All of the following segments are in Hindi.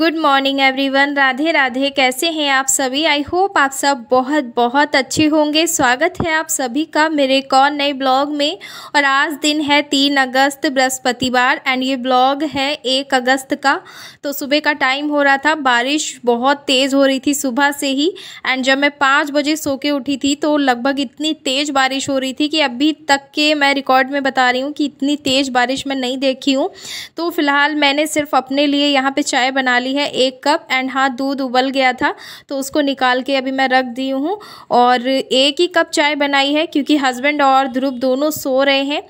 good morning everyone Radhe Radhe कैसे हैं आप सभी आई होप आप सब बहुत बहुत अच्छे होंगे स्वागत है आप सभी का मेरे एक और नए ब्लॉग में और आज दिन है तीन अगस्त बृहस्पतिवार एंड ये ब्लॉग है एक अगस्त का तो सुबह का टाइम हो रहा था बारिश बहुत तेज़ हो रही थी सुबह से ही एंड जब मैं पाँच बजे सो के उठी थी तो लगभग इतनी तेज़ बारिश हो रही थी कि अभी तक के मैं रिकॉर्ड में बता रही हूँ कि इतनी तेज़ बारिश मैं नहीं देखी हूँ तो फ़िलहाल मैंने सिर्फ अपने लिए यहाँ पर चाय बना ली डाली है एक कप एंड हाँ दूध उबल गया था तो उसको निकाल के अभी मैं रख दी हूँ और एक ही कप चाय बनाई है क्योंकि हस्बैंड और ध्रुव दोनों सो रहे हैं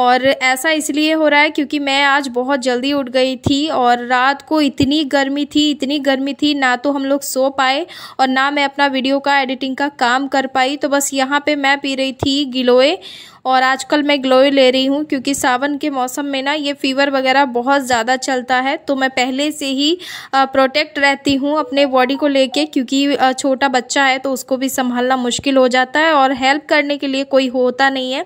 और ऐसा इसलिए हो रहा है क्योंकि मैं आज बहुत जल्दी उठ गई थी और रात को इतनी गर्मी थी इतनी गर्मी थी ना तो हम लोग सो पाए और ना मैं अपना वीडियो का एडिटिंग का काम कर पाई तो बस यहाँ पे मैं पी रही थी गिलोए और आजकल मैं ग्लोए ले रही हूँ क्योंकि सावन के मौसम में ना ये फ़ीवर वगैरह बहुत ज़्यादा चलता है तो मैं पहले से ही प्रोटेक्ट रहती हूँ अपने बॉडी को लेके क्योंकि छोटा बच्चा है तो उसको भी संभालना मुश्किल हो जाता है और हेल्प करने के लिए कोई होता नहीं है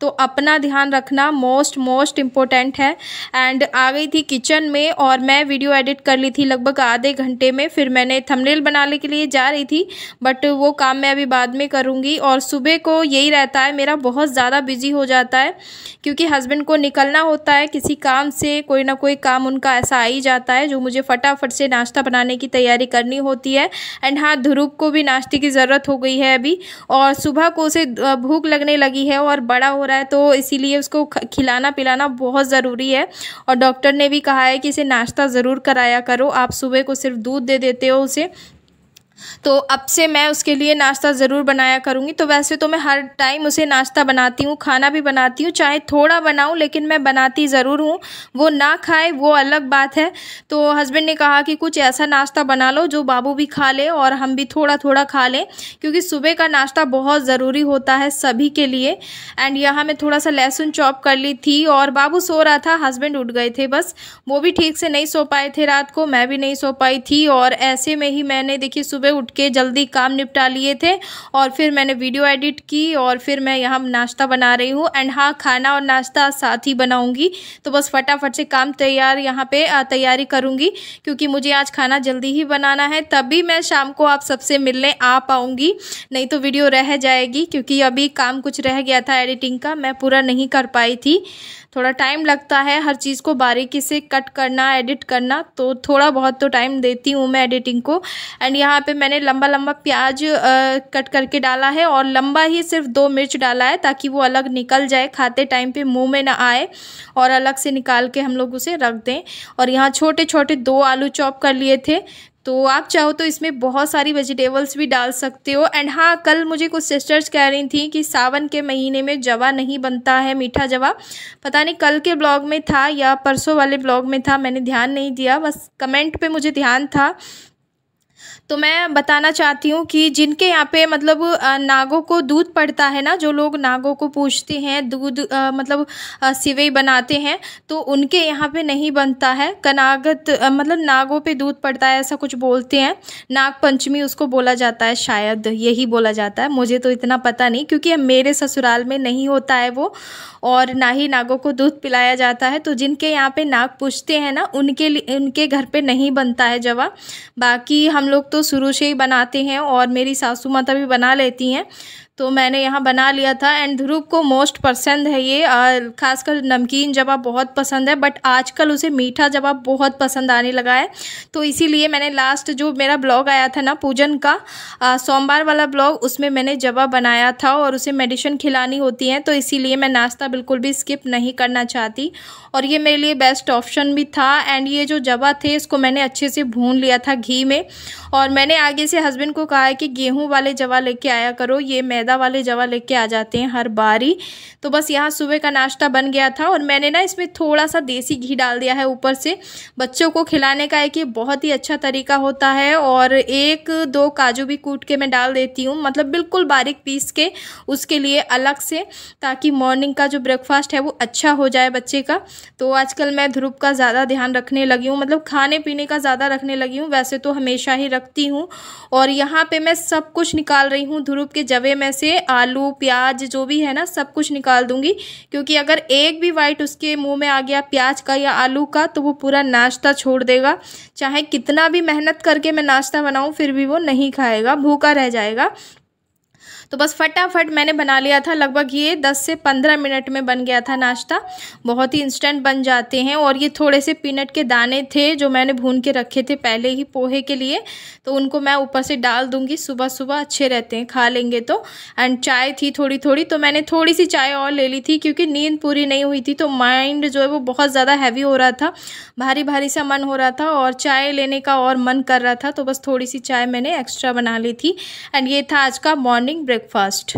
तो अपना ध्यान रखना मोस्ट मोस्ट इम्पोर्टेंट है एंड आ गई थी किचन में और मैं वीडियो एडिट कर ली थी लगभग आधे घंटे में फिर मैंने थंबनेल बनाने के लिए जा रही थी बट वो काम मैं अभी बाद में करूँगी और सुबह को यही रहता है मेरा बहुत ज़्यादा ज़्यादा बिज़ी हो जाता है क्योंकि हस्बैंड को निकलना होता है किसी काम से कोई ना कोई काम उनका ऐसा आ ही जाता है जो मुझे फटाफट से नाश्ता बनाने की तैयारी करनी होती है एंड हाँ ध्रुव को भी नाश्ते की ज़रूरत हो गई है अभी और सुबह को उसे भूख लगने लगी है और बड़ा हो रहा है तो इसीलिए उसको खिलाना पिलाना बहुत ज़रूरी है और डॉक्टर ने भी कहा है कि इसे नाश्ता ज़रूर कराया करो आप सुबह को सिर्फ दूध दे देते हो उसे तो अब से मैं उसके लिए नाश्ता ज़रूर बनाया करूँगी तो वैसे तो मैं हर टाइम उसे नाश्ता बनाती हूँ खाना भी बनाती हूँ चाहे थोड़ा बनाऊँ लेकिन मैं बनाती ज़रूर हूँ वो ना खाए वो अलग बात है तो हस्बैंड ने कहा कि कुछ ऐसा नाश्ता बना लो जो बाबू भी खा ले और हम भी थोड़ा थोड़ा खा लें क्योंकि सुबह का नाश्ता बहुत ज़रूरी होता है सभी के लिए एंड यहाँ मैं थोड़ा सा लहसुन चॉप कर ली थी और बाबू सो रहा था हस्बैंड उठ गए थे बस वो भी ठीक से नहीं सो पाए थे रात को मैं भी नहीं सो पाई थी और ऐसे में ही मैंने देखिए सुबह सुबह उठ के जल्दी काम निपटा लिए थे और फिर मैंने वीडियो एडिट की और फिर मैं यहाँ नाश्ता बना रही हूँ एंड हाँ खाना और नाश्ता साथ ही बनाऊँगी तो बस फटाफट से काम तैयार यहाँ पे तैयारी करूँगी क्योंकि मुझे आज खाना जल्दी ही बनाना है तभी मैं शाम को आप सबसे मिलने आ पाऊँगी नहीं तो वीडियो रह जाएगी क्योंकि अभी काम कुछ रह गया था एडिटिंग का मैं पूरा नहीं कर पाई थी थोड़ा टाइम लगता है हर चीज़ को बारीकी से कट करना एडिट करना तो थोड़ा बहुत तो टाइम देती हूँ मैं एडिटिंग को एंड यहाँ पे मैंने लंबा लंबा प्याज आ, कट करके डाला है और लंबा ही सिर्फ दो मिर्च डाला है ताकि वो अलग निकल जाए खाते टाइम पे मुँह में ना आए और अलग से निकाल के हम लोग उसे रख दें और यहाँ छोटे छोटे दो आलू चॉप कर लिए थे तो आप चाहो तो इसमें बहुत सारी वेजिटेबल्स भी डाल सकते हो एंड हाँ कल मुझे कुछ सिस्टर्स कह रही थी कि सावन के महीने में जवा नहीं बनता है मीठा जवा पता नहीं कल के ब्लॉग में था या परसों वाले ब्लॉग में था मैंने ध्यान नहीं दिया बस कमेंट पे मुझे ध्यान था तो मैं बताना चाहती हूँ कि जिनके यहाँ पे मतलब नागों को दूध पड़ता है ना जो लोग नागों को पूछते हैं दूध मतलब सिवई बनाते हैं तो उनके यहाँ पे नहीं बनता है कनागत मतलब नागों पे दूध पड़ता है ऐसा कुछ बोलते हैं नाग पंचमी उसको बोला जाता है शायद यही बोला जाता है मुझे तो इतना पता नहीं क्योंकि मेरे ससुराल में नहीं होता है वो और ना ही नागों को दूध पिलाया जाता है तो जिनके यहाँ पे नाग पूछते हैं ना उनके लिए उनके घर पे नहीं बनता है जवा बाकी हम लोग तो शुरू से ही बनाते हैं और मेरी सासू माता भी बना लेती हैं तो मैंने यहाँ बना लिया था एंड ध्रुव को मोस्ट पसंद है ये खासकर नमकीन आप बहुत पसंद है बट आजकल उसे मीठा आप बहुत पसंद आने लगा है तो इसीलिए मैंने लास्ट जो मेरा ब्लॉग आया था ना पूजन का सोमवार वाला ब्लॉग उसमें मैंने जवा बनाया था और उसे मेडिसिन खिलानी होती है तो इसीलिए मैं नाश्ता बिल्कुल भी स्किप नहीं करना चाहती और ये मेरे लिए बेस्ट ऑप्शन भी था एंड ये जो जवा थे इसको मैंने अच्छे से भून लिया था घी में और मैंने आगे से हस्बैंड को कहा है कि गेहूँ वाले जवा लेके आया करो ये मैं मैदा वाले जवा लेके आ जाते हैं हर बारी तो बस यहाँ सुबह का नाश्ता बन गया था और मैंने ना इसमें थोड़ा सा देसी घी डाल दिया है ऊपर से बच्चों को खिलाने का एक ये बहुत ही अच्छा तरीका होता है और एक दो काजू भी कूट के मैं डाल देती हूँ मतलब बिल्कुल बारीक पीस के उसके लिए अलग से ताकि मॉर्निंग का जो ब्रेकफास्ट है वो अच्छा हो जाए बच्चे का तो आजकल मैं ध्रुव का ज़्यादा ध्यान रखने लगी हूँ मतलब खाने पीने का ज़्यादा रखने लगी हूँ वैसे तो हमेशा ही रखती हूँ और यहाँ पे मैं सब कुछ निकाल रही हूँ ध्रुव के जवे में से आलू प्याज जो भी है ना सब कुछ निकाल दूंगी क्योंकि अगर एक भी वाइट उसके मुंह में आ गया प्याज का या आलू का तो वो पूरा नाश्ता छोड़ देगा चाहे कितना भी मेहनत करके मैं नाश्ता बनाऊँ फिर भी वो नहीं खाएगा भूखा रह जाएगा तो बस फटाफट मैंने बना लिया था लगभग ये 10 से 15 मिनट में बन गया था नाश्ता बहुत ही इंस्टेंट बन जाते हैं और ये थोड़े से पीनट के दाने थे जो मैंने भून के रखे थे पहले ही पोहे के लिए तो उनको मैं ऊपर से डाल दूँगी सुबह सुबह अच्छे रहते हैं खा लेंगे तो एंड चाय थी थोड़ी थोड़ी तो मैंने थोड़ी सी चाय और ले ली थी क्योंकि नींद पूरी नहीं हुई थी तो माइंड जो है वो बहुत ज़्यादा हैवी हो रहा था भारी भारी सा मन हो रहा था और चाय लेने का और मन कर रहा था तो बस थोड़ी सी चाय मैंने एक्स्ट्रा बना ली थी एंड ये था आज का मॉर्निंग मॉर्निंग ब्रेकफास्ट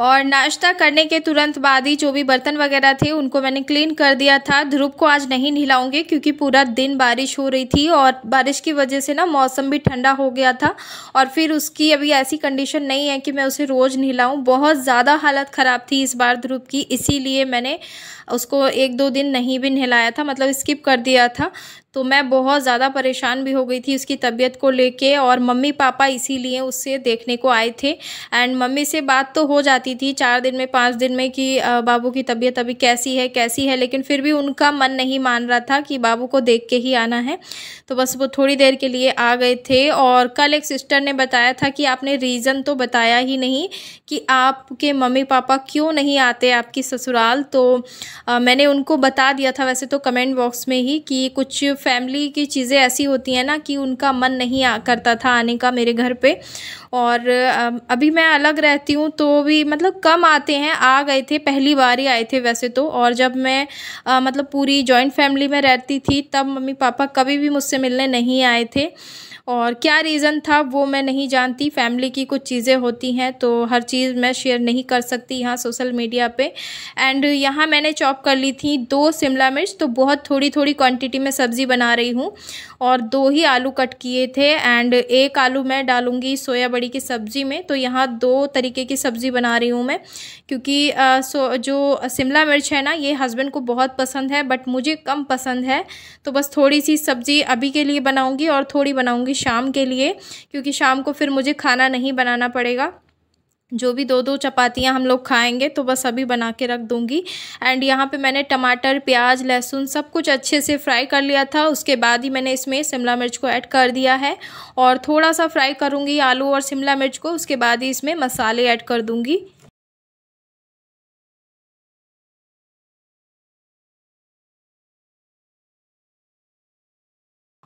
और नाश्ता करने के तुरंत बाद ही जो भी बर्तन वगैरह थे उनको मैंने क्लीन कर दिया था ध्रुव को आज नहीं नहलाऊंगे क्योंकि पूरा दिन बारिश हो रही थी और बारिश की वजह से ना मौसम भी ठंडा हो गया था और फिर उसकी अभी ऐसी कंडीशन नहीं है कि मैं उसे रोज़ नहलाऊँ बहुत ज़्यादा हालत ख़राब थी इस बार ध्रुव की इसीलिए मैंने उसको एक दो दिन नहीं भी नहलाया था मतलब स्किप कर दिया था तो मैं बहुत ज़्यादा परेशान भी हो गई थी उसकी तबीयत को लेके और मम्मी पापा इसीलिए उससे देखने को आए थे एंड मम्मी से बात तो हो जाती थी चार दिन में पाँच दिन में कि बाबू की तबीयत अभी कैसी है कैसी है लेकिन फिर भी उनका मन नहीं मान रहा था कि बाबू को देख के ही आना है तो बस वो थोड़ी देर के लिए आ गए थे और कल एक सिस्टर ने बताया था कि आपने रीज़न तो बताया ही नहीं कि आपके मम्मी पापा क्यों नहीं आते आपकी ससुराल तो आ, मैंने उनको बता दिया था वैसे तो कमेंट बॉक्स में ही कि कुछ फैमिली की चीज़ें ऐसी होती हैं ना कि उनका मन नहीं आ करता था आने का मेरे घर पे और अभी मैं अलग रहती हूँ तो भी मतलब कम आते हैं आ गए थे पहली बार ही आए थे वैसे तो और जब मैं आ, मतलब पूरी जॉइंट फैमिली में रहती थी तब मम्मी पापा कभी भी मुझसे मिलने नहीं आए थे और क्या रीज़न था वो मैं नहीं जानती फैमिली की कुछ चीज़ें होती हैं तो हर चीज़ मैं शेयर नहीं कर सकती यहाँ सोशल मीडिया पे एंड यहाँ मैंने चॉप कर ली थी दो शिमला मिर्च तो बहुत थोड़ी थोड़ी क्वांटिटी में सब्ज़ी बना रही हूँ और दो ही आलू कट किए थे एंड एक आलू मैं डालूँगी सोया बड़ी की सब्ज़ी में तो यहाँ दो तरीके की सब्ज़ी बना रही हूँ मैं क्योंकि आ, सो जो शिमला मिर्च है ना ये हस्बैंड को बहुत पसंद है बट मुझे कम पसंद है तो बस थोड़ी सी सब्ज़ी अभी के लिए बनाऊँगी और थोड़ी बनाऊँगी शाम के लिए क्योंकि शाम को फिर मुझे खाना नहीं बनाना पड़ेगा जो भी दो दो चपातियाँ हम लोग खाएंगे तो बस अभी बना के रख दूँगी एंड यहाँ पे मैंने टमाटर प्याज लहसुन सब कुछ अच्छे से फ्राई कर लिया था उसके बाद ही मैंने इसमें शिमला मिर्च को ऐड कर दिया है और थोड़ा सा फ्राई करूँगी आलू और शिमला मिर्च को उसके बाद ही इसमें मसाले ऐड कर दूँगी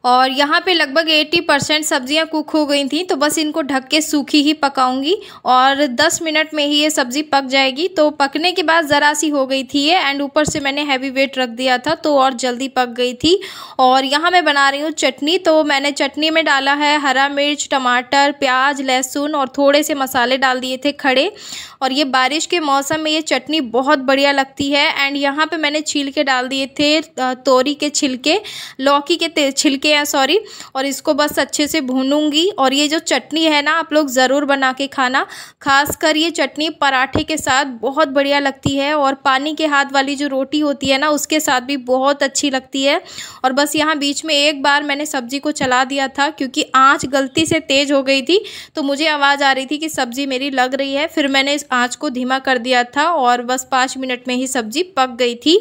और यहाँ पे लगभग 80 परसेंट सब्ज़ियाँ कुक हो गई थी तो बस इनको ढक के सूखी ही पकाऊंगी और 10 मिनट में ही ये सब्ज़ी पक जाएगी तो पकने के बाद ज़रा सी हो गई थी ये एंड ऊपर से मैंने हैवी वेट रख दिया था तो और जल्दी पक गई थी और यहाँ मैं बना रही हूँ चटनी तो मैंने चटनी में डाला है हरा मिर्च टमाटर प्याज लहसुन और थोड़े से मसाले डाल दिए थे खड़े और ये बारिश के मौसम में ये चटनी बहुत बढ़िया लगती है एंड यहाँ पे मैंने छिलके डाल दिए थे तोरी के छिलके लौकी के छिलके हैं सॉरी और इसको बस अच्छे से भूनूंगी और ये जो चटनी है ना आप लोग ज़रूर बना के खाना खासकर ये चटनी पराठे के साथ बहुत बढ़िया लगती है और पानी के हाथ वाली जो रोटी होती है ना उसके साथ भी बहुत अच्छी लगती है और बस यहाँ बीच में एक बार मैंने सब्ज़ी को चला दिया था क्योंकि आँच गलती से तेज़ हो गई थी तो मुझे आवाज़ आ रही थी कि सब्ज़ी मेरी लग रही है फिर मैंने आँच को धीमा कर दिया था और बस पाँच मिनट में ही सब्ज़ी पक गई थी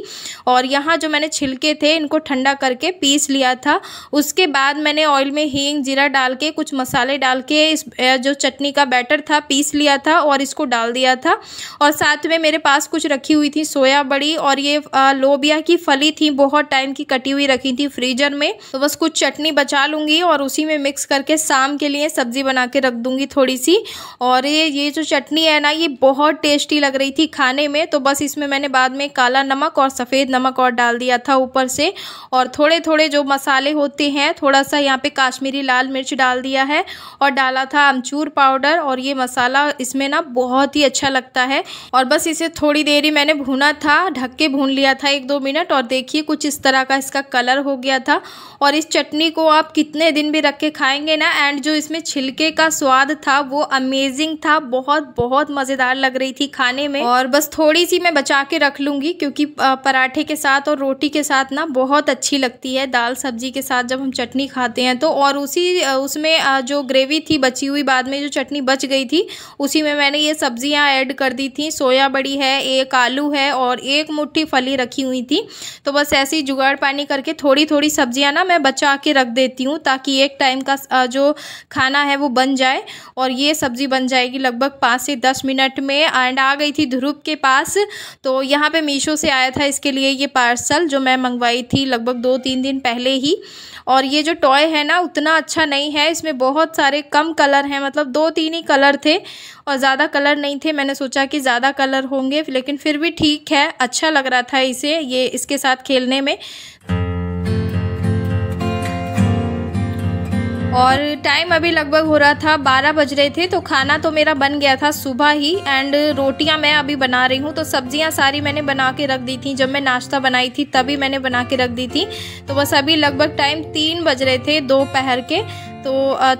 और यहाँ जो मैंने छिलके थे इनको ठंडा करके पीस लिया था उसके बाद मैंने ऑयल में हींग जीरा डाल के कुछ मसाले डाल के इस जो चटनी का बैटर था पीस लिया था और इसको डाल दिया था और साथ में मेरे पास कुछ रखी हुई थी सोया बड़ी और ये लोबिया की फली थी बहुत टाइम की कटी हुई रखी थी फ्रीजर में तो बस कुछ चटनी बचा लूँगी और उसी में मिक्स करके शाम के लिए सब्ज़ी बना के रख दूँगी थोड़ी सी और ये ये जो चटनी है ना ये बहुत टेस्टी लग रही थी खाने में तो बस इसमें मैंने बाद में काला नमक और सफ़ेद नमक और डाल दिया था ऊपर से और थोड़े थोड़े जो मसाले होते हैं थोड़ा सा यहाँ पे काश्मीरी लाल मिर्च डाल दिया है और डाला था अमचूर पाउडर और ये मसाला इसमें ना बहुत ही अच्छा लगता है और बस इसे थोड़ी देर ही मैंने भूना था ढक के भून लिया था एक दो मिनट और देखिए कुछ इस तरह का इसका कलर हो गया था और इस चटनी को आप कितने दिन भी रख के खाएंगे ना एंड जो इसमें छिलके का स्वाद था वो अमेजिंग था बहुत बहुत मज़ेदार मज़ेदार लग रही थी खाने में और बस थोड़ी सी मैं बचा के रख लूँगी क्योंकि पराठे के साथ और रोटी के साथ ना बहुत अच्छी लगती है दाल सब्जी के साथ जब हम चटनी खाते हैं तो और उसी उसमें जो ग्रेवी थी बची हुई बाद में जो चटनी बच गई थी उसी में मैंने ये सब्जियाँ ऐड कर दी थी सोया बड़ी है एक आलू है और एक मुट्ठी फली रखी हुई थी तो बस ऐसे ही जुगाड़ पानी करके थोड़ी थोड़ी सब्जियाँ ना मैं बचा के रख देती हूँ ताकि एक टाइम का जो खाना है वो बन जाए और ये सब्ज़ी बन जाएगी लगभग पाँच से दस मिनट में एंड आ गई थी ध्रुव के पास तो यहाँ पे मीशो से आया था इसके लिए ये पार्सल जो मैं मंगवाई थी लगभग दो तीन दिन पहले ही और ये जो टॉय है ना उतना अच्छा नहीं है इसमें बहुत सारे कम कलर हैं मतलब दो तीन ही कलर थे और ज़्यादा कलर नहीं थे मैंने सोचा कि ज़्यादा कलर होंगे लेकिन फिर भी ठीक है अच्छा लग रहा था इसे ये इसके साथ खेलने में और टाइम अभी लगभग हो रहा था बारह बज रहे थे तो खाना तो मेरा बन गया था सुबह ही एंड रोटियां मैं अभी बना रही हूँ तो सब्जियां सारी मैंने बना के रख दी थी जब मैं नाश्ता बनाई थी तभी मैंने बना के रख दी थी तो बस अभी लगभग टाइम तीन बज रहे थे दोपहर के तो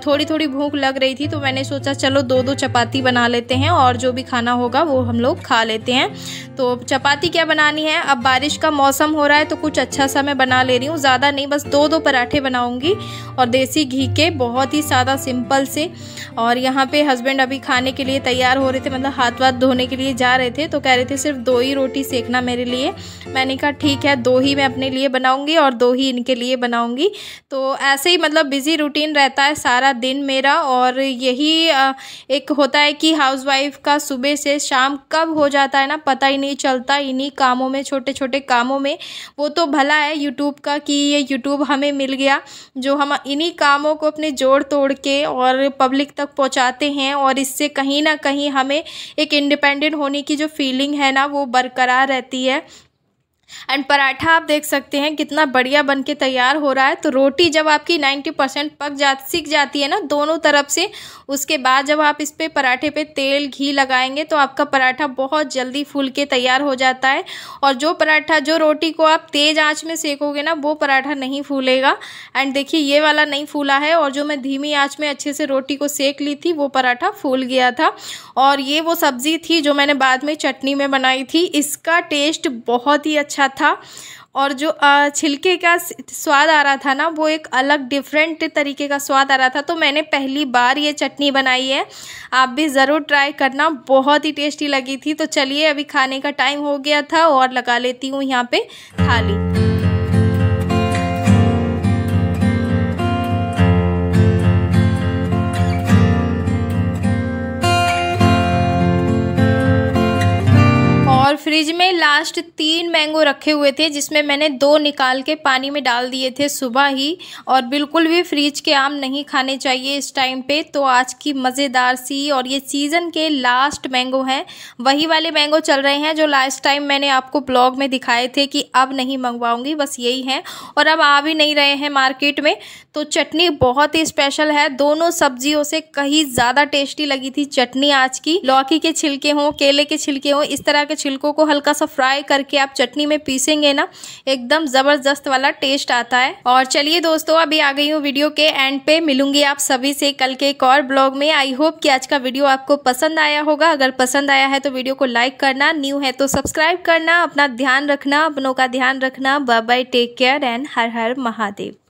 थोड़ी थोड़ी भूख लग रही थी तो मैंने सोचा चलो दो दो चपाती बना लेते हैं और जो भी खाना होगा वो हम लोग खा लेते हैं तो चपाती क्या बनानी है अब बारिश का मौसम हो रहा है तो कुछ अच्छा सा मैं बना ले रही हूँ ज़्यादा नहीं बस दो दो पराठे बनाऊँगी और देसी घी के बहुत ही सादा सिंपल से और यहाँ पे हस्बैंड अभी खाने के लिए तैयार हो रहे थे मतलब हाथ वाथ धोने के लिए जा रहे थे तो कह रहे थे सिर्फ दो ही रोटी सेकना मेरे लिए मैंने कहा ठीक है दो ही मैं अपने लिए बनाऊँगी और दो ही इनके लिए बनाऊँगी तो ऐसे ही मतलब बिज़ी रूटीन रहता रहता है सारा दिन मेरा और यही एक होता है कि हाउसवाइफ का सुबह से शाम कब हो जाता है ना पता ही नहीं चलता इन्हीं कामों में छोटे छोटे कामों में वो तो भला है यूट्यूब का कि ये यूट्यूब हमें मिल गया जो हम इन्हीं कामों को अपने जोड़ तोड़ के और पब्लिक तक पहुँचाते हैं और इससे कहीं ना कहीं हमें एक इंडिपेंडेंट होने की जो फीलिंग है ना वो बरकरार रहती है एंड पराठा आप देख सकते हैं कितना बढ़िया बन के तैयार हो रहा है तो रोटी जब आपकी 90 परसेंट पक जा सीख जाती है ना दोनों तरफ से उसके बाद जब आप इस पर पराठे पे तेल घी लगाएंगे तो आपका पराठा बहुत जल्दी फूल के तैयार हो जाता है और जो पराठा जो रोटी को आप तेज़ आँच में सेकोगे ना वो पराठा नहीं फूलेगा एंड देखिए ये वाला नहीं फूला है और जो मैं धीमी आँच में अच्छे से रोटी को सेक ली थी वो पराठा फूल गया था और ये वो सब्ज़ी थी जो मैंने बाद में चटनी में बनाई थी इसका टेस्ट बहुत ही अच्छा अच्छा था और जो छिलके का स्वाद आ रहा था ना वो एक अलग डिफरेंट तरीके का स्वाद आ रहा था तो मैंने पहली बार ये चटनी बनाई है आप भी ज़रूर ट्राई करना बहुत ही टेस्टी लगी थी तो चलिए अभी खाने का टाइम हो गया था और लगा लेती हूँ यहाँ पे थाली फ्रिज में लास्ट तीन मैंगो रखे हुए थे जिसमें मैंने दो निकाल के पानी में डाल दिए थे सुबह ही और बिल्कुल भी फ्रिज के आम नहीं खाने चाहिए इस टाइम पे तो आज की मज़ेदार सी और ये सीज़न के लास्ट मैंगो हैं वही वाले मैंगो चल रहे हैं जो लास्ट टाइम मैंने आपको ब्लॉग में दिखाए थे कि अब नहीं मंगवाऊँगी बस यही हैं और अब आ भी नहीं रहे हैं मार्केट में तो चटनी बहुत ही स्पेशल है दोनों सब्जियों से कहीं ज़्यादा टेस्टी लगी थी चटनी आज की लौकी के छिलके हों केले के छिलके हों इस तरह के छिलकों को हल्का सा फ्राई करके आप चटनी में पीसेंगे ना एकदम ज़बरदस्त वाला टेस्ट आता है और चलिए दोस्तों अभी आ गई हूँ वीडियो के एंड पे मिलूंगी आप सभी से कल के एक और ब्लॉग में आई होप कि आज का वीडियो आपको पसंद आया होगा अगर पसंद आया है तो वीडियो को लाइक करना न्यू है तो सब्सक्राइब करना अपना ध्यान रखना अपनों का ध्यान रखना bye bye take care and Har Har Mahadev